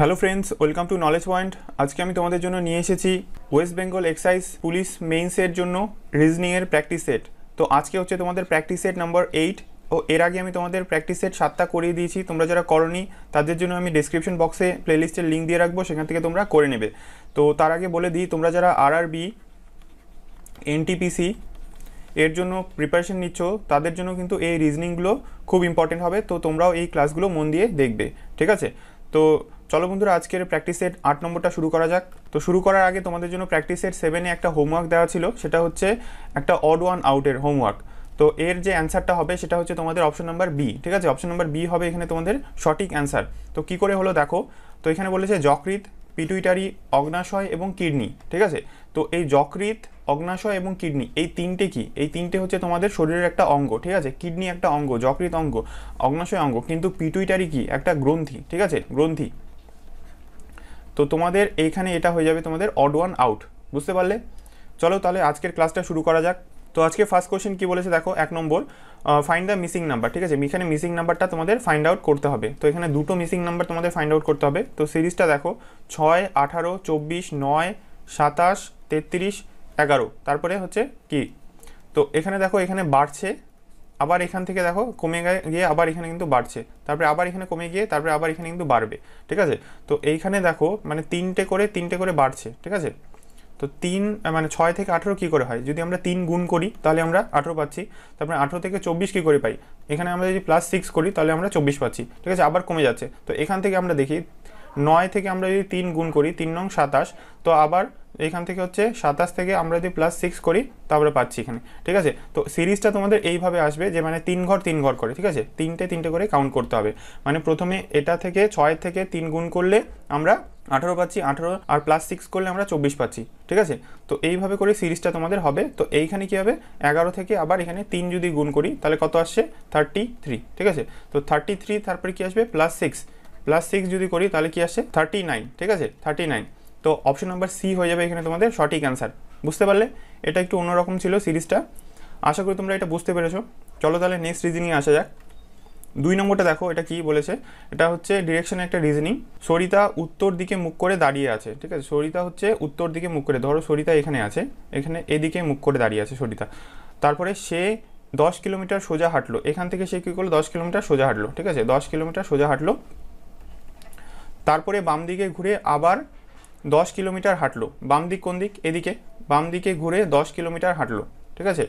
hello friends welcome to knowledge point আজকে আমি তোমাদের জন্য নিয়ে এসেছি ওয়েস্ট বেঙ্গল এক্সাইজ পুলিশ মেইনসের জন্য রিজনিংয়ের প্র্যাকটিস সেট তো আজকে হচ্ছে তোমাদের প্র্যাকটিস সেট নাম্বার এইট ও এর আগে আমি তোমাদের প্র্যাকটিস সেট সাতটা করিয়ে দিয়েছি তোমরা যারা করনি তাদের জন্য আমি ডিসক্রিপশন বক্সে প্লেলিস্টের লিঙ্ক দিয়ে রাখবো সেখান থেকে তোমরা করে নেবে তো তার আগে বলে দিই তোমরা যারা আর আর বি এনটিপিসি এর জন্য প্রিপারেশন নিচ্ছ তাদের জন্য কিন্তু এই রিজনিংগুলো খুব ইম্পর্টেন্ট হবে তো তোমরাও এই ক্লাসগুলো মন দিয়ে দেখবে ঠিক আছে তো চলো বন্ধুরা আজকের প্র্যাকটিস সেট আট নম্বরটা শুরু করা যাক তো শুরু করার আগে তোমাদের জন্য প্র্যাকটিস সেট সেভেনে একটা হোমওয়ার্ক দেওয়া ছিল সেটা হচ্ছে একটা অড ওয়ান আউটের হোমওয়ার্ক তো এর যে অ্যান্সারটা হবে সেটা হচ্ছে তোমাদের অপশন নাম্বার বি ঠিক আছে অপশন নাম্বার বি হবে এখানে তোমাদের সঠিক অ্যান্সার তো কি করে হলো দেখো তো এখানে বলেছে যকৃত পিটুইটারি অগ্নাশয় এবং কিডনি ঠিক আছে তো এই যকৃত অগ্নাশয় এবং কিডনি এই তিনটে কি এই তিনটে হচ্ছে তোমাদের শরীরের একটা অঙ্গ ঠিক আছে কিডনি একটা অঙ্গ যকৃত অঙ্গ অগ্নাশয় অঙ্গ কিন্তু পিটুইটারি কি একটা গ্রন্থি ঠিক আছে গ্রন্থি তো তোমাদের এইখানে এটা হয়ে যাবে তোমাদের অড ওয়ান আউট বুঝতে পারলে চলো তাহলে আজকের ক্লাসটা শুরু করা যাক তো আজকে ফার্স্ট কোয়েশ্চেন কী বলেছে দেখো এক নম্বর ফাইন্ড দ্য মিসিং নাম্বার ঠিক আছে এখানে মিসিং নাম্বারটা তোমাদের ফাইন্ড আউট করতে হবে তো এখানে দুটো মিসিং নাম্বার তোমাদের ফাইন্ড আউট করতে হবে তো সিরিজটা দেখো ছয় আঠারো চব্বিশ নয় সাতাশ তেত্রিশ এগারো তারপরে হচ্ছে কি তো এখানে দেখো এখানে বাড়ছে আবার এখান থেকে দেখো কমে গিয়ে আবার এখানে কিন্তু বাড়ছে তারপরে আবার এখানে কমে গিয়ে তারপরে আবার এখানে কিন্তু বাড়বে ঠিক আছে তো এইখানে দেখো মানে তিনটে করে তিনটে করে বাড়ছে ঠিক আছে তো তিন মানে ছয় থেকে আঠেরো কী করে হয় যদি আমরা তিন গুণ করি তাহলে আমরা আঠেরো পাচ্ছি তারপরে আঠেরো থেকে চব্বিশ কী করে পাই এখানে আমরা যদি প্লাস সিক্স করি তাহলে আমরা চব্বিশ পাচ্ছি ঠিক আছে আবার কমে যাচ্ছে তো এখান থেকে আমরা দেখি নয় থেকে আমরা যদি তিন গুণ করি তিন নং সাতাশ তো আবার এখান থেকে হচ্ছে সাতাশ থেকে আমরা যদি প্লাস সিক্স করি তা আমরা পাচ্ছি এখানে ঠিক আছে তো সিরিজটা তোমাদের এইভাবে আসবে যে মানে তিন ঘর তিন ঘর করে ঠিক আছে তিনটে তিনটে করে কাউন্ট করতে হবে মানে প্রথমে এটা থেকে ছয় থেকে তিন গুণ করলে আমরা আঠারো পাচ্ছি আঠারো আর প্লাস সিক্স করলে আমরা চব্বিশ পাচ্ছি ঠিক আছে তো এইভাবে করে সিরিজটা তোমাদের হবে তো এইখানে কী হবে এগারো থেকে আবার এখানে তিন যদি গুণ করি তাহলে কত আসছে থার্টি থ্রি ঠিক আছে তো থার্টি থ্রি তারপরে কী আসবে প্লাস সিক্স প্লাস সিক্স যদি করি তাহলে কি আসে থার্টি নাইন ঠিক আছে থার্টি নাইন তো অপশন নাম্বার সি হয়ে যাবে এখানে তোমাদের সঠিক অ্যান্সার বুঝতে পারলে এটা একটু অন্যরকম ছিল সিরিজটা আশা করি তোমরা এটা বুঝতে পেরেছো চলো তাহলে নেক্সট রিজনিং আসা যাক দুই নম্বরটা দেখো এটা কি বলেছে এটা হচ্ছে ডিরেকশনে একটা রিজনিং সরিতা উত্তর দিকে মুখ করে দাঁড়িয়ে আছে ঠিক আছে সরিতা হচ্ছে উত্তর দিকে মুখ করে ধরো সরিতা এখানে আছে এখানে এদিকে মুখ করে দাঁড়িয়ে আছে সরিতা তারপরে সে দশ কিলোমিটার সোজা হাঁটলো এখান থেকে সে কী করলো দশ কিলোমিটার সোজা হাঁটলো ঠিক আছে দশ কিলোমিটার সোজা হাঁটলো তারপরে বাম দিকে ঘুরে আবার দশ কিলোমিটার হাঁটলো বাম দিক কোন দিক এদিকে বাম দিকে ঘুরে দশ কিলোমিটার হাঁটলো ঠিক আছে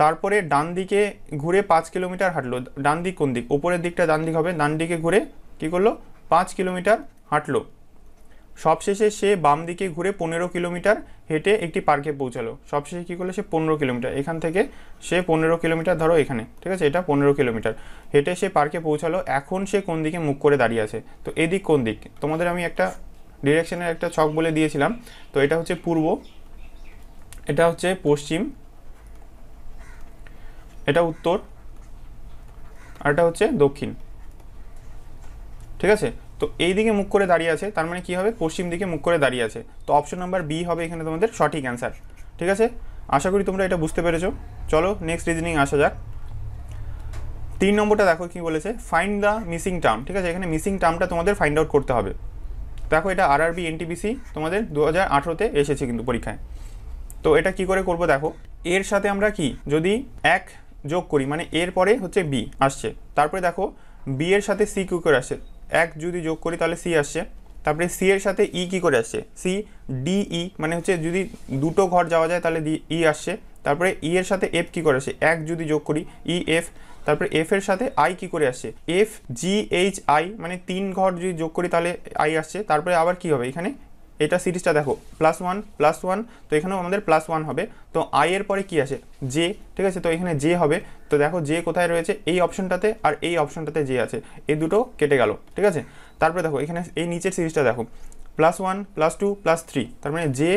তারপরে ডান দিকে ঘুরে পাঁচ কিলোমিটার হাঁটলো ডান দিক কোন দিক উপরের দিকটা ডান দিক হবে ডান দিকে ঘুরে কী করলো পাঁচ কিলোমিটার হাঁটলো সবশেষে সে বাম দিকে ঘুরে পনেরো কিলোমিটার হেঁটে একটি পার্কে পৌঁছালো সবশেষে কী করলো সে পনেরো কিলোমিটার এখান থেকে সে পনেরো কিলোমিটার ধরো এখানে ঠিক আছে এটা পনেরো কিলোমিটার হেঁটে সে পার্কে পৌঁছালো এখন সে কোন দিকে মুখ করে দাঁড়িয়ে আছে তো এদিক কোন দিক তোমাদের আমি একটা ডিরেকশনের একটা ছক বলে দিয়েছিলাম তো এটা হচ্ছে পূর্ব এটা হচ্ছে পশ্চিম এটা উত্তর আর এটা হচ্ছে দক্ষিণ ঠিক আছে তো এই দিকে মুখ করে দাঁড়িয়ে আছে তার মানে কী হবে পশ্চিম দিকে মুখ করে দাঁড়িয়ে আছে তো অপশন নাম্বার বি হবে এখানে তোমাদের সঠিক অ্যান্সার ঠিক আছে আশা করি তোমরা এটা বুঝতে পেরেছো চলো নেক্সট রিজনিং আসা যাক তিন নম্বরটা দেখো কি বলেছে ফাইন্ড দ্য মিসিং টার্ম ঠিক আছে এখানে মিসিং টার্মটা তোমাদের ফাইন্ড আউট করতে হবে দেখো এটা আর আরবি এনটিপিসি তোমাদের দু হাজার আঠেরোতে এসেছে কিন্তু পরীক্ষায় তো এটা কি করে করব দেখো এর সাথে আমরা কি যদি এক যোগ করি মানে এর পরে হচ্ছে বি আসছে তারপরে দেখো বি এর সাথে সি কিউ করে আসছে এক যদি যোগ করি তাহলে সি আসছে তারপরে সি এর সাথে ই কি করে আসছে সি ডি ই মানে হচ্ছে যদি দুটো ঘর যাওয়া যায় তাহলে ই আসছে তারপরে ই এর সাথে এফ কি করে আসে এক যদি যোগ করি ই এফ তারপরে এফ এর সাথে আই কি করে আসছে এফ জি এইচ আই মানে তিন ঘর যদি যোগ করি তাহলে আই আসছে তারপরে আবার কি হবে এখানে এটা সিরিজটা দেখো প্লাস ওয়ান প্লাস ওয়ান তো এখানেও আমাদের প্লাস ওয়ান হবে তো আই এর পরে কি আছে জে ঠিক আছে তো এখানে জে হবে তো দেখো জে কোথায় রয়েছে এই অপশনটাতে আর এই অপশনটাতে জে আছে এই দুটো কেটে গেল ঠিক আছে তারপরে দেখো এখানে এই নিচের সিরিজটা দেখো plus one plus two plus three তার মানে J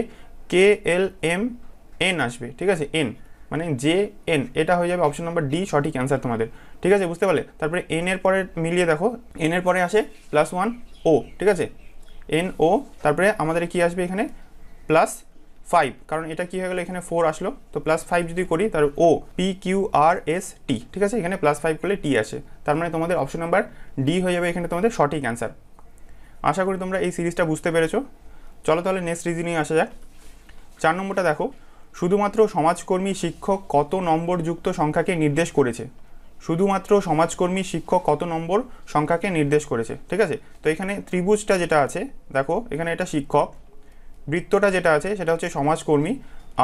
K L M N আসবে ঠিক আছে এন মানে জে এন এটা হয়ে যাবে অপশন নাম্বার ডি সঠিক অ্যান্সার তোমাদের ঠিক আছে বুঝতে পারলে তারপরে এন এর পরে মিলিয়ে দেখো এন এর পরে আসে প্লাস ওয়ান ও ঠিক আছে এনও তারপরে আমাদের কি আসবে এখানে প্লাস ফাইভ কারণ এটা কী হয়ে গেলো এখানে ফোর আসলো তো প্লাস ফাইভ যদি করি তার O P Q R S T ঠিক আছে এখানে প্লাস ফাইভ করলে টি আসে তার মানে তোমাদের অপশন নাম্বার ডি হয়ে যাবে এখানে তোমাদের সঠিক অ্যান্সার আশা করি তোমরা এই সিরিজটা বুঝতে পেরেছো চলো তাহলে নেক্সট রিজনিং আসা যাক চার নম্বরটা দেখো শুধুমাত্র সমাজকর্মী শিক্ষক কত নম্বর যুক্ত সংখ্যাকে নির্দেশ করেছে শুধুমাত্র সমাজকর্মী শিক্ষক কত নম্বর সংখ্যাকে নির্দেশ করেছে ঠিক আছে তো এখানে ত্রিভুজটা যেটা আছে দেখো এখানে এটা শিক্ষক বৃত্তটা যেটা আছে সেটা হচ্ছে সমাজকর্মী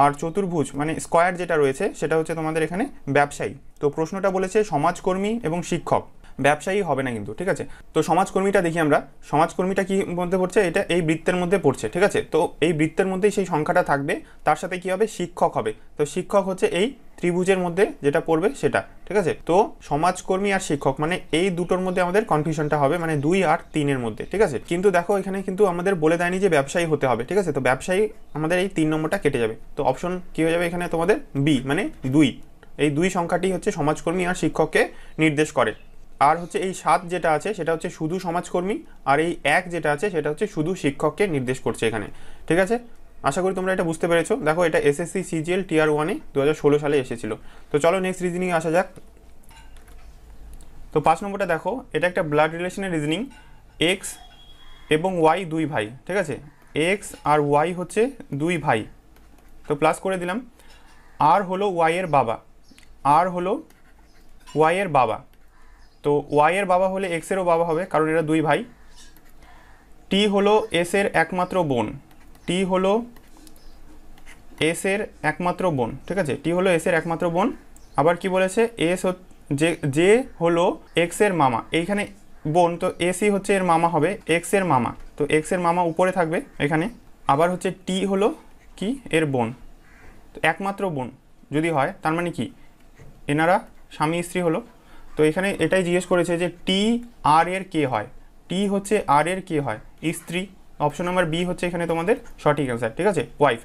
আর চতুর্ভুজ মানে স্কোয়ার যেটা রয়েছে সেটা হচ্ছে তোমাদের এখানে ব্যবসায়ী তো প্রশ্নটা বলেছে সমাজকর্মী এবং শিক্ষক ব্যবসায়ী হবে না কিন্তু ঠিক আছে তো সমাজকর্মীটা দেখি আমরা সমাজকর্মীটা কি মধ্যে পড়ছে এটা এই বৃত্তের মধ্যে পড়ছে ঠিক আছে তো এই বৃত্তের মধ্যেই সেই সংখ্যাটা থাকবে তার সাথে কি হবে শিক্ষক হবে তো শিক্ষক হচ্ছে এই ত্রিভুজের মধ্যে যেটা পড়বে সেটা ঠিক আছে তো সমাজকর্মী আর শিক্ষক মানে এই দুটোর মধ্যে আমাদের কনফিউশনটা হবে মানে দুই আর তিনের মধ্যে ঠিক আছে কিন্তু দেখো এখানে কিন্তু আমাদের বলে দেয়নি যে ব্যবসায়ী হতে হবে ঠিক আছে তো ব্যবসায়ী আমাদের এই তিন নম্বরটা কেটে যাবে তো অপশন কি হয়ে যাবে এখানে তোমাদের বি মানে দুই এই দুই সংখ্যাটি হচ্ছে সমাজকর্মী আর শিক্ষককে নির্দেশ করে আর হচ্ছে এই সাত যেটা আছে সেটা হচ্ছে শুধু সমাজকর্মী আর এই এক যেটা আছে সেটা হচ্ছে শুধু শিক্ষককে নির্দেশ করছে এখানে ঠিক আছে আশা করি তোমরা এটা বুঝতে পেরেছো দেখো এটা এসএসসি সিজিএল টিআর ওয়ানে দু সালে এসেছিল তো চলো নেক্সট রিজনিং আসা যাক তো পাঁচ নম্বরটা দেখো এটা একটা ব্লাড রিলেশনের রিজনিং এক্স এবং ওয়াই দুই ভাই ঠিক আছে এক্স আর ওয়াই হচ্ছে দুই ভাই তো প্লাস করে দিলাম আর হলো ওয়াইয়ের বাবা আর হলো ওয়াইয়ের বাবা তো ওয়াইয়ের বাবা হলে এক্সেরও বাবা হবে কারণ এরা দুই ভাই টি হলো এসের একমাত্র বোন টি হলো এসের একমাত্র বোন ঠিক আছে টি হলো এসের একমাত্র বোন আবার কি বলেছে এস যে যে হলো এক্সের মামা এইখানে বোন তো এসি হচ্ছে এর মামা হবে এক্সের মামা তো এক্সের মামা উপরে থাকবে এখানে আবার হচ্ছে টি হলো কি এর বোন তো একমাত্র বোন যদি হয় তার মানে কি এনারা স্বামী স্ত্রী হলো তো এখানে এটাই জিজ্ঞেস করেছে যে টি আর এর কে হয় টি হচ্ছে আর এর কে হয় স্ত্রী অপশন নাম্বার বি হচ্ছে এখানে তোমাদের সঠিক অ্যান্সার ঠিক আছে ওয়াইফ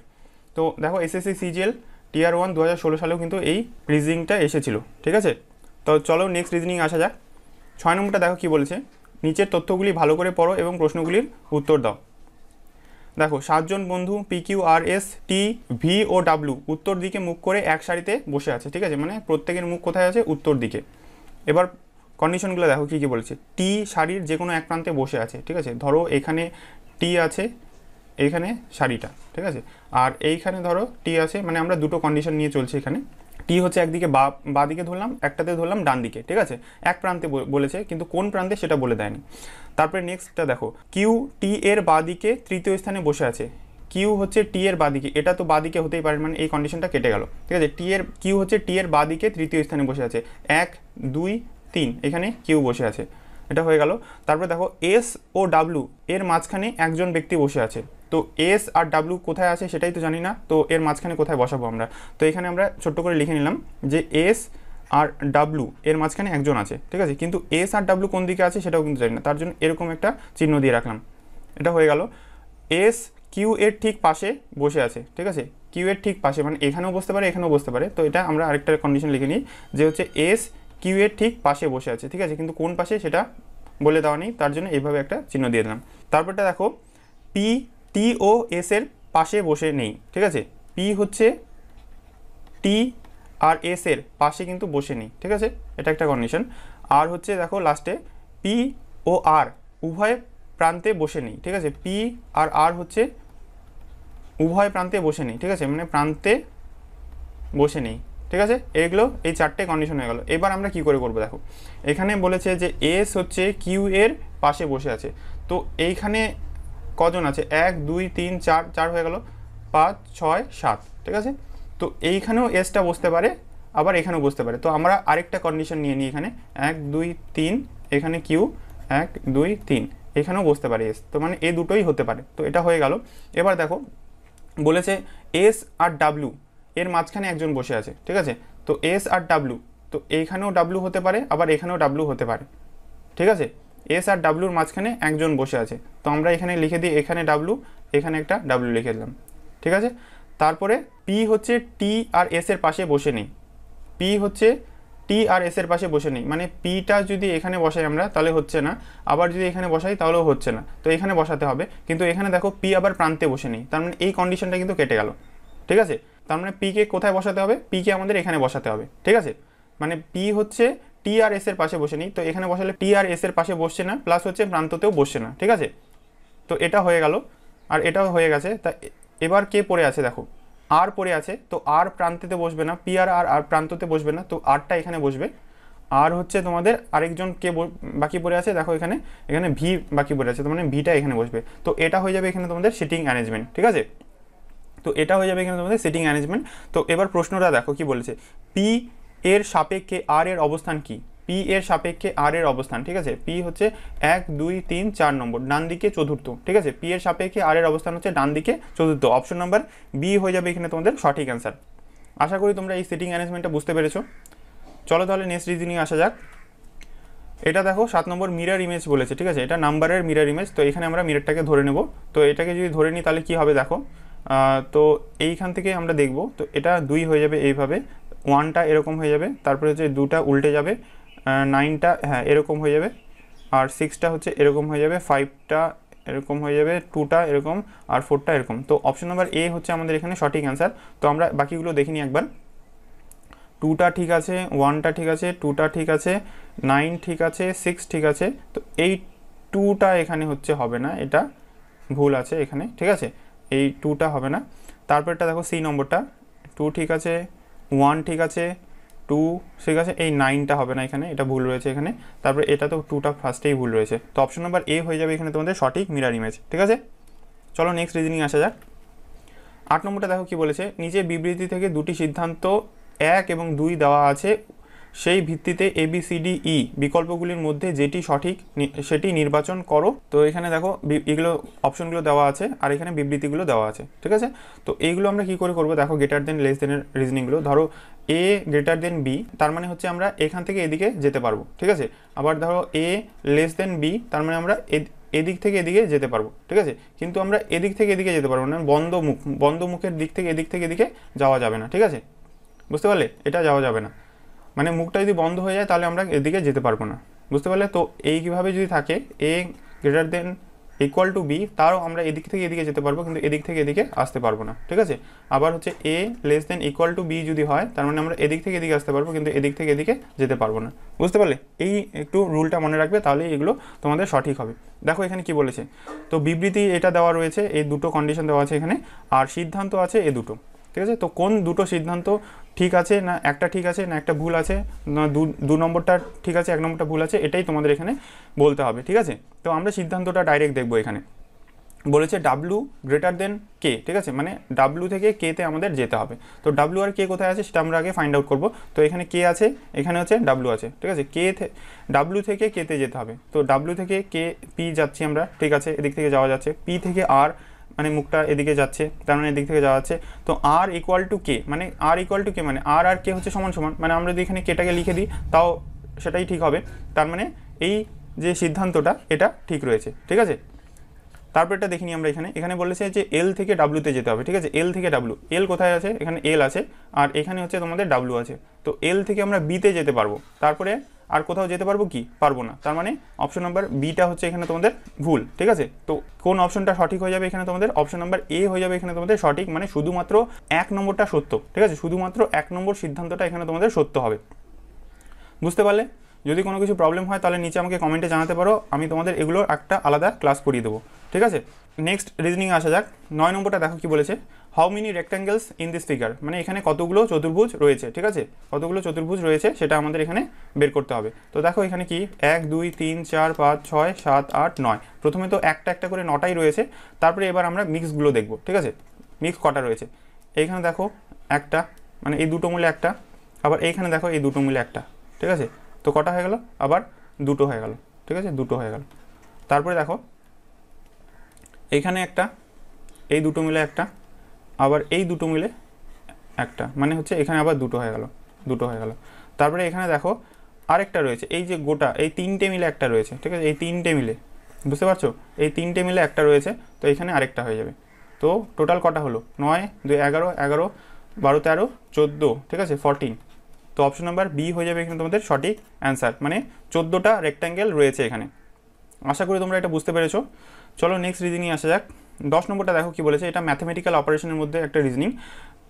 তো দেখো এসএসসি সিজিএল টিআর ওয়ান দু হাজার ষোলো সালেও কিন্তু এই রিজনিংটা এসেছিল ঠিক আছে তো চলো নেক্সট রিজনিং আসা যাক ছয় নম্বরটা দেখো কি বলেছে নিচের তথ্যগুলি ভালো করে পড়ো এবং প্রশ্নগুলির উত্তর দাও দেখো সাতজন বন্ধু P Q R S T V ও ডাব্লু উত্তর দিকে মুখ করে এক সারিতে বসে আছে ঠিক আছে মানে প্রত্যেকের মুখ কোথায় আছে উত্তর দিকে এবার কন্ডিশনগুলো দেখো কী কী বলেছে টি শাড়ির যে কোনো এক প্রান্তে বসে আছে ঠিক আছে ধরো এখানে টি আছে এইখানে শাড়িটা ঠিক আছে আর এইখানে ধরো টি আছে মানে আমরা দুটো কন্ডিশন নিয়ে চলছি এখানে টি হচ্ছে একদিকে বা বা দিকে ধরলাম একটাতে ধরলাম ডান দিকে ঠিক আছে এক প্রান্তে বলেছে কিন্তু কোন প্রান্তে সেটা বলে দেয়নি তারপরে নেক্সটটা দেখো কিউ টি এর বা দিকে তৃতীয় স্থানে বসে আছে কিউ হচ্ছে টি এর বাদিকে এটা তো বাদিকে হতেই পারে মানে এই কন্ডিশনটা কেটে গেল ঠিক আছে টি এর কিউ হচ্ছে টি এর বাদিকে তৃতীয় স্থানে বসে আছে এক দুই তিন এখানে কিউ বসে আছে এটা হয়ে গেল তারপরে দেখো এস ও ডাব্লু এর মাঝখানে একজন ব্যক্তি বসে আছে তো এস আর ডাব্লু কোথায় আছে সেটাই তো জানি না তো এর মাঝখানে কোথায় বসাবো আমরা তো এখানে আমরা ছোট্ট করে লিখে নিলাম যে এস আর ডাব্লু এর মাঝখানে একজন আছে ঠিক আছে কিন্তু এস আর ডাব্লু কোন দিকে আছে সেটাও কিন্তু জানি না তার জন্য এরকম একটা চিহ্ন দিয়ে রাখলাম এটা হয়ে গেল এস কিউ এর ঠিক পাশে বসে আছে ঠিক আছে কিউ এর ঠিক পাশে মানে এখানেও বসতে পারে এখানেও বসতে পারে তো এটা আমরা আরেকটা কন্ডিশন লিখে নিই যে হচ্ছে এস কিউ এর ঠিক পাশে বসে আছে ঠিক আছে কিন্তু কোন পাশে সেটা বলে দেওয়া নেই তার জন্য এভাবে একটা চিহ্ন দিয়ে দিলাম তারপরটা দেখো পি টি ও এস এর পাশে বসে নেই ঠিক আছে পি হচ্ছে টি আর এস এর পাশে কিন্তু বসে নেই ঠিক আছে এটা একটা কন্ডিশন আর হচ্ছে দেখো লাস্টে পি ও আর উভয় প্রান্তে বসে নেই ঠিক আছে পি আর আর হচ্ছে উভয় প্রান্তে বসে নেই ঠিক আছে মানে প্রান্তে বসে নেই ঠিক আছে এগুলো এই চারটে কন্ডিশন হয়ে গেলো এবার আমরা কি করে করবো দেখো এখানে বলেছে যে এস হচ্ছে কিউ এর পাশে বসে আছে তো এইখানে কজন আছে এক দুই তিন চার চার হয়ে গেল পাঁচ ছয় সাত ঠিক আছে তো এইখানেও এসটা বসতে পারে আবার এখানেও বসতে পারে তো আমরা আরেকটা কন্ডিশন নিয়ে নিই এখানে এক দুই তিন এখানে কিউ এক দুই তিন এখানেও বসতে পারে এস তো মানে এ দুটোই হতে পারে তো এটা হয়ে গেল এবার দেখো বলেছে এস আর ডাব্লু এর মাঝখানে একজন বসে আছে ঠিক আছে তো এস আর ডাব্লু তো এইখানেও ডাব্লু হতে পারে আবার এখানেও ডাব্লু হতে পারে ঠিক আছে এস আর ডাব্লুর মাঝখানে একজন বসে আছে তো আমরা এখানে লিখে দিই এখানে ডাব্লু এখানে একটা ডাব্লু লিখে দিলাম ঠিক আছে তারপরে পি হচ্ছে টি আর এস এর পাশে বসে নেই পি হচ্ছে টি আর এস এর পাশে বসে নেই মানে পিটা যদি এখানে বসাই আমরা তাহলে হচ্ছে না আবার যদি এখানে বসাই তাহলেও হচ্ছে না তো এখানে বসাতে হবে কিন্তু এখানে দেখো পি আবার প্রান্তে বসে নেই তার মানে এই কন্ডিশনটা কিন্তু কেটে গেল ঠিক আছে তার মানে পিকে কোথায় বসাতে হবে পিকে আমাদের এখানে বসাতে হবে ঠিক আছে মানে পি হচ্ছে টি আর এস এর পাশে বসে নেই তো এখানে বসালে টি আর এস এর পাশে বসছে না প্লাস হচ্ছে প্রান্ততেও বসছে না ঠিক আছে তো এটা হয়ে গেল আর এটাও হয়ে গেছে তা এবার কে পড়ে আছে দেখো আর পড়ে আছে তো আর প্রান্তেতে বসবে না পি আর আর আর প্রান্ততে বসবে না তো আরটা এখানে বসবে আর হচ্ছে তোমাদের আরেকজন কে বাকি পড়ে আছে দেখো এখানে এখানে ভি বাকি পড়ে আছে তো মানে ভিটা এখানে বসবে তো এটা হয়ে যাবে এখানে তোমাদের সিটিং অ্যারেঞ্জমেন্ট ঠিক আছে তো এটা হয়ে যাবে এখানে তোমাদের সিটিং অ্যারেঞ্জমেন্ট তো এবার প্রশ্নটা দেখো কি বলেছে পি এর সাপেক্ষে আর এর অবস্থান কী পি এর সাপেক্ষে আর এর অবস্থান ঠিক আছে পি হচ্ছে এক দুই তিন চার নম্বর ডান দিকে চতুর্থ ঠিক আছে পি এর সাপেক্ষে আর এর অবস্থান হচ্ছে ডান দিকে চতুর্থ অপশন নাম্বার বি হয়ে যাবে এখানে তোমাদের সঠিক অ্যান্সার আশা করি তোমরা এই সিটিং অ্যারেঞ্জমেন্টটা বুঝতে পেরেছো চলো তাহলে নেক্সট রিজনিং আসা যাক এটা দেখো সাত নম্বর মিরার ইমেজ বলেছে ঠিক আছে এটা নাম্বারের মিরার ইমেজ তো এখানে আমরা মিরারটাকে ধরে নেব তো এটাকে যদি ধরে নিই তাহলে কি হবে দেখো তো এইখান থেকে আমরা দেখব তো এটা দুই হয়ে যাবে এইভাবে ওয়ানটা এরকম হয়ে যাবে তারপরে হচ্ছে দুটা উল্টে যাবে নাইনটা হ্যাঁ এরকম হয়ে যাবে আর সিক্সটা হচ্ছে এরকম হয়ে যাবে ফাইভটা এরকম হয়ে যাবে টুটা এরকম আর ফোরটা এরকম তো অপশন নাম্বার এ হচ্ছে আমাদের এখানে সঠিক অ্যান্সার তো আমরা বাকিগুলো দেখি নি একবার টুটা ঠিক আছে ওয়ানটা ঠিক আছে টুটা ঠিক আছে নাইন ঠিক আছে সিক্স ঠিক আছে তো এই টুটা এখানে হচ্ছে হবে না এটা ভুল আছে এখানে ঠিক আছে এই টুটা হবে না তারপরটা দেখো সি নম্বরটা টু ঠিক আছে ওয়ান ঠিক আছে টু ঠিক আছে এই নাইনটা হবে না এখানে এটা ভুল রয়েছে এখানে তারপরে এটা তো টুটা ফার্স্টেই ভুল রয়েছে তো অপশন নাম্বার এ হয়ে যাবে এখানে তোমাদের সঠিক মিরার ইমেজ ঠিক আছে চলো নেক্সট রিজনিং আসা যাক আট নম্বরটা দেখো কি বলেছে নিচে বিবৃতি থেকে দুটি সিদ্ধান্ত এক এবং দুই দেওয়া আছে সেই ভিত্তিতে এ বি ই বিকল্পগুলির মধ্যে যেটি সঠিক সেটি নির্বাচন করো তো এখানে দেখো এগুলো অপশনগুলো দেওয়া আছে আর এখানে বিবৃতিগুলো দেওয়া আছে ঠিক আছে তো এইগুলো আমরা কি করে করবো দেখো গেটার দেন লেস দেনের রিজনিংগুলো ধরো এ গ্রেটার দেন বি তার মানে হচ্ছে আমরা এখান থেকে এদিকে যেতে পারবো ঠিক আছে আবার ধরো এ লেস দেন বি তার মানে আমরা এদিক থেকে এদিকে যেতে পারবো ঠিক আছে কিন্তু আমরা এদিক থেকে এদিকে যেতে পারবো না বন্ধ মুখ বন্ধ মুখের দিক থেকে এদিক থেকে এদিকে যাওয়া যাবে না ঠিক আছে বুঝতে পারলে এটা যাওয়া যাবে না মানে মুখটা যদি বন্ধ হয়ে যায় তাহলে আমরা এদিকে যেতে পারবো না বুঝতে পারলে তো এই কীভাবে যদি থাকে A greater than equal to B তারও আমরা এদিক থেকে এদিকে যেতে পারবো কিন্তু এদিক থেকে এদিকে আসতে পারবো না ঠিক আছে আবার হচ্ছে A less than equal to B যদি হয় তার মানে আমরা এদিক থেকে এদিকে আসতে পারবো কিন্তু এদিক থেকে এদিকে যেতে পারবো না বুঝতে পারলে এই একটু রুলটা মনে রাখবে তাহলে এগুলো তোমাদের সঠিক হবে দেখো এখানে কি বলেছে তো বিবৃতি এটা দেওয়া রয়েছে এই দুটো কন্ডিশন দেওয়া আছে এখানে আর সিদ্ধান্ত আছে এ দুটো ঠিক আছে তো কোন দুটো সিদ্ধান্ত ঠিক আছে না একটা ঠিক আছে না একটা ভুল আছে না দু নম্বরটা ঠিক আছে এক নম্বরটা ভুল আছে এটাই তোমাদের এখানে বলতে হবে ঠিক আছে তো আমরা সিদ্ধান্তটা ডাইরেক্ট দেখবো এখানে বলেছে ডাব্লু গ্রেটার দেন কে ঠিক আছে মানে ডাব্লু থেকে কেতে আমাদের যেতে হবে তো ডাব্লু আর কে কোথায় আছে সেটা আমরা আগে ফাইন্ড আউট করবো তো এখানে কে আছে এখানে হচ্ছে ডাব্লু আছে ঠিক আছে কে ডাব্লু থেকে কেতে যেতে হবে তো ডাব্লু থেকে কে পি যাচ্ছি আমরা ঠিক আছে এদিক থেকে যাওয়া যাচ্ছে পি থেকে আর মানে মুখটা এদিকে যাচ্ছে তার মানে এদিক থেকে যাওয়া আছে তো মানে মানে আর ইকুয়াল টু কে মানে আর ইকুয়াল টু কে মানে আর আর কে হচ্ছে সমান সমান মানে আমরা যদি এখানে কেটাকে লিখে দিই তাও সেটাই ঠিক হবে তার মানে এই যে সিদ্ধান্তটা এটা ঠিক রয়েছে ঠিক আছে তারপর এটা দেখিনি আমরা এখানে এখানে বলেছে যে এল থেকে ডাব্লুতে যেতে হবে ঠিক আছে এল থেকে ডাব্লু এল কোথায় আছে এখানে এল আছে আর এখানে হচ্ছে তোমাদের ডাব্লু আছে তো এল থেকে আমরা বিতে যেতে পারবো তারপরে আর কোথাও যেতে পারবো কি পারবো না তার মানে অপশন নাম্বার বিটা হচ্ছে এখানে তোমাদের ভুল ঠিক আছে তো কোন অপশনটা সঠিক হয়ে যাবে এখানে তোমাদের অপশন নাম্বার এ হয়ে যাবে এখানে তোমাদের সঠিক মানে শুধুমাত্র এক নম্বরটা সত্য ঠিক আছে শুধুমাত্র এক নম্বর সিদ্ধান্তটা এখানে তোমাদের সত্য হবে বুঝতে পারলে যদি কোনো কিছু প্রবলেম হয় তাহলে নিচে আমাকে কমেন্টে জানাতে পারো আমি তোমাদের এগুলোর একটা আলাদা ক্লাস করিয়ে দেবো ঠিক আছে নেক্সট রিজনিং আসা যাক নয় নম্বরটা দেখো কি বলেছে how many rectangles in this figure মানে এখানে কতগুলো চতুর্ভুজ রয়েছে ঠিক আছে কতগুলো চতুর্ভুজ রয়েছে সেটা আমাদের এখানে বের করতে হবে তো দেখো এখানে কি এক দুই তিন চার পাঁচ ছয় সাত আট নয় প্রথমে তো একটা একটা করে নটাই রয়েছে তারপরে এবার আমরা মিক্সগুলো দেখব ঠিক আছে মিক্স কটা রয়েছে এইখানে দেখো একটা মানে এই দুটো মূলে একটা আবার এইখানে দেখো এই দুটো মূলে একটা ঠিক আছে তো কটা হয়ে গেল আবার দুটো হয়ে গেল ঠিক আছে দুটো হয়ে গেল তারপরে দেখো এইখানে একটা এই দুটো মিলে একটা আবার এই দুটো মিলে একটা মানে হচ্ছে এখানে আবার দুটো হয়ে গেল দুটো হয়ে গেল তারপরে এখানে দেখো আরেকটা রয়েছে এই যে গোটা এই তিনটে মিলে একটা রয়েছে ঠিক আছে এই তিনটে মিলে বুঝতে পারছো এই তিনটে মিলে একটা রয়েছে তো এখানে আরেকটা হয়ে যাবে তো টোটাল কটা হলো নয় দুই এগারো এগারো বারো তেরো চোদ্দো ঠিক আছে ফর্টিন তো অপশন নাম্বার বি হয়ে যাবে এখানে তোমাদের সঠিক অ্যান্সার মানে চোদ্দোটা রেক্ট্যাঙ্গেল রয়েছে এখানে আশা করি তোমরা এটা বুঝতে পেরেছো চলো নেক্সট রিজনিং আসা যাক দশ নম্বরটা দেখো কি বলেছে এটা ম্যাথমেটিক্যাল অপারেশনের মধ্যে একটা রিজনিং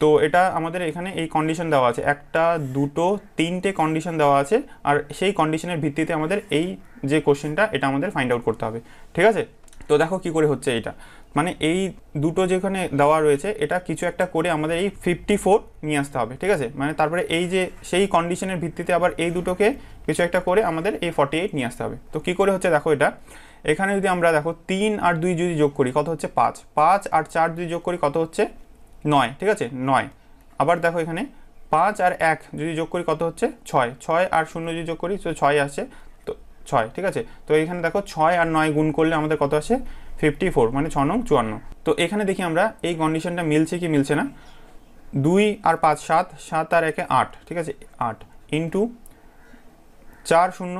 তো এটা আমাদের এখানে এই কন্ডিশন দেওয়া আছে একটা দুটো তিনটে কন্ডিশন দেওয়া আছে আর সেই কন্ডিশনের ভিত্তিতে আমাদের এই যে কোশ্চেনটা এটা আমাদের ফাইন্ড আউট করতে হবে ঠিক আছে তো দেখো কি করে হচ্ছে এটা মানে এই দুটো যেখানে দেওয়া রয়েছে এটা কিছু একটা করে আমাদের এই ফিফটি ফোর নিয়ে আসতে হবে ঠিক আছে মানে তারপরে এই যে সেই কন্ডিশনের ভিত্তিতে আবার এই দুটোকে কিছু একটা করে আমাদের এই ফর্টি এইট নিয়ে আসতে হবে তো কি করে হচ্ছে দেখো এটা এখানে যদি আমরা দেখো তিন আর দুই যদি যোগ করি কত হচ্ছে পাঁচ পাঁচ আর চার যদি যোগ করি কত হচ্ছে নয় ঠিক আছে নয় আবার দেখো এখানে পাঁচ আর এক যদি যোগ করি কত হচ্ছে ছয় ছয় আর শূন্য যদি যোগ করি তো ছয় আসে তো ছয় ঠিক আছে তো এখানে দেখো ছয় আর নয় গুণ করলে আমাদের কত আসে ফিফটি ফোর মানে ছ নং চুয়ান্ন তো এখানে দেখি আমরা এই কন্ডিশনটা মিলছে কি মিলছে না দুই আর পাঁচ সাত সাত আর একে আট ঠিক আছে আট ইন্টু চার শূন্য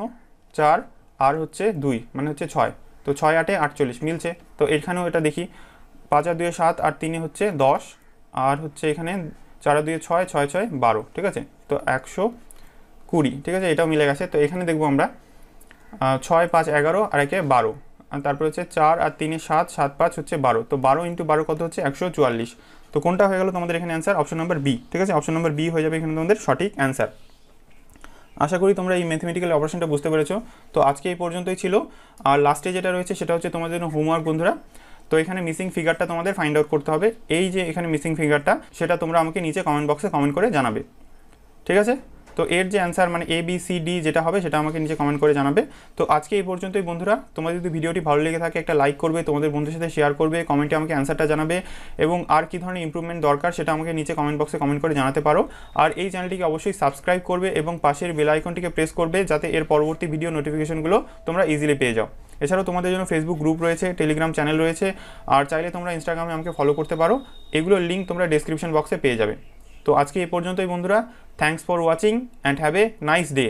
চার আর হচ্ছে দুই মানে হচ্ছে ছয় তো ছয় আটে আটচল্লিশ মিলছে তো এখানেও এটা দেখি পাঁচ আর দুয়ে সাত আর তিনে হচ্ছে দশ আর হচ্ছে এখানে চার দুয়ে ছয় ছয় ছয় বারো ঠিক আছে তো একশো কুড়ি ঠিক আছে এটাও মিলে গেছে তো এখানে দেখবো আমরা ছয় পাঁচ এগারো আর একে বারো আর তারপরে হচ্ছে চার আর তিনে সাত সাত পাঁচ হচ্ছে বারো তো বারো ইন্টু বারো কত হচ্ছে একশো চুয়াল্লিশ তো কোনটা হয়ে গেল তোমাদের এখানে অ্যান্সার অপশন নম্বর বি ঠিক আছে অপশন নম্বর বি হয়ে যাবে এখানে তোমাদের সঠিক অ্যান্সার আশা করি তোমরা এই ম্যাথমেটিক্যাল অপারেশনটা বুঝতে পেরেছো তো আজকে এই পর্যন্তই ছিল আর লাস্টে যেটা রয়েছে সেটা হচ্ছে তোমাদের হোমওয়ার্ক বন্ধুরা তো এখানে মিসিং ফিগারটা তোমাদের ফাইন্ড আউট করতে হবে এই যে এখানে মিসিং ফিগারটা সেটা তোমরা আমাকে নিচে কমেন্ট বক্সে কমেন্ট করে জানাবে ঠিক আছে তো এর যে অ্যান্সার মানে এ বি সি ডি যেটা হবে সেটা আমাকে নিচে কমেন্ট করে জানাবে তো আজকে এই পর্যন্তই বন্ধুরা তোমাদের যদি ভিডিওটি ভালো লেগে থাকে একটা লাইক করবে তোমাদের বন্ধুর সাথে শেয়ার করবে কমেন্টে আমাকে অ্যান্সারটা জানাবে এবং আর কী ধরনের ইম্প্রুভমেন্ট দরকার সেটা আমাকে নিচে কমেন্ট বক্সে কমেন্ট করে জানাতে পারো আর এই চ্যানেলটিকে অবশ্যই সাবস্ক্রাইব করবে এবং পাশের বেল আইকনটিকে প্রেস করবে যাতে এর পরবর্তী ভিডিও নোটিফিকেশনগুলো তোমরা ইজিলি পেয়ে যাও এছাড়াও তোমাদের জন্য ফেসবুক গ্রুপ রয়েছে টেলিগ্রাম চ্যানেল রয়েছে আর চাইলে তোমরা ইনস্টাগ্রামে আমাকে ফলো করতে পারো এগুলোর লিঙ্ক তোমরা ডিসক্রিপশন বক্সে পেয়ে যাবে তো আজকে এ পর্যন্তই বন্ধুরা thanks for watching and have a nice day